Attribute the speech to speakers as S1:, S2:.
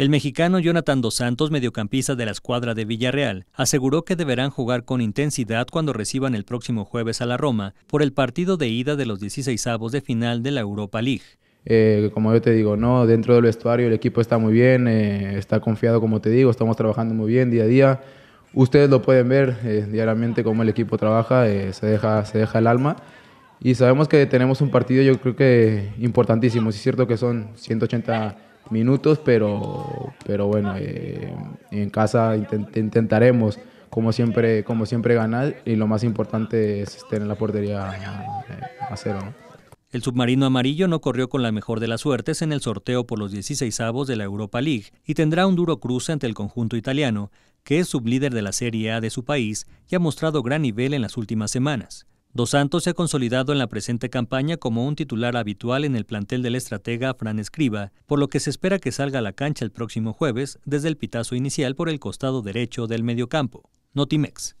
S1: El mexicano Jonathan Dos Santos, mediocampista de la escuadra de Villarreal, aseguró que deberán jugar con intensidad cuando reciban el próximo jueves a la Roma por el partido de ida de los 16 avos de final de la Europa League.
S2: Eh, como yo te digo, no dentro del vestuario el equipo está muy bien, eh, está confiado como te digo, estamos trabajando muy bien día a día. Ustedes lo pueden ver eh, diariamente cómo el equipo trabaja, se, deja, se deja el alma y sabemos que tenemos un partido yo creo que importantísimo, es cierto que son 180 minutos, pero, pero bueno, eh, en casa intentaremos, como siempre, como siempre, ganar y lo más importante es estar en la portería eh, a, cero.
S1: El submarino amarillo no corrió con la mejor de las suertes en el sorteo por los 16 avos de la Europa League y tendrá un duro cruce ante el conjunto italiano, que es sublíder de la Serie A de su país y ha mostrado gran nivel en las últimas semanas. Dos Santos se ha consolidado en la presente campaña como un titular habitual en el plantel del estratega Fran Escriba, por lo que se espera que salga a la cancha el próximo jueves desde el pitazo inicial por el costado derecho del mediocampo. Notimex.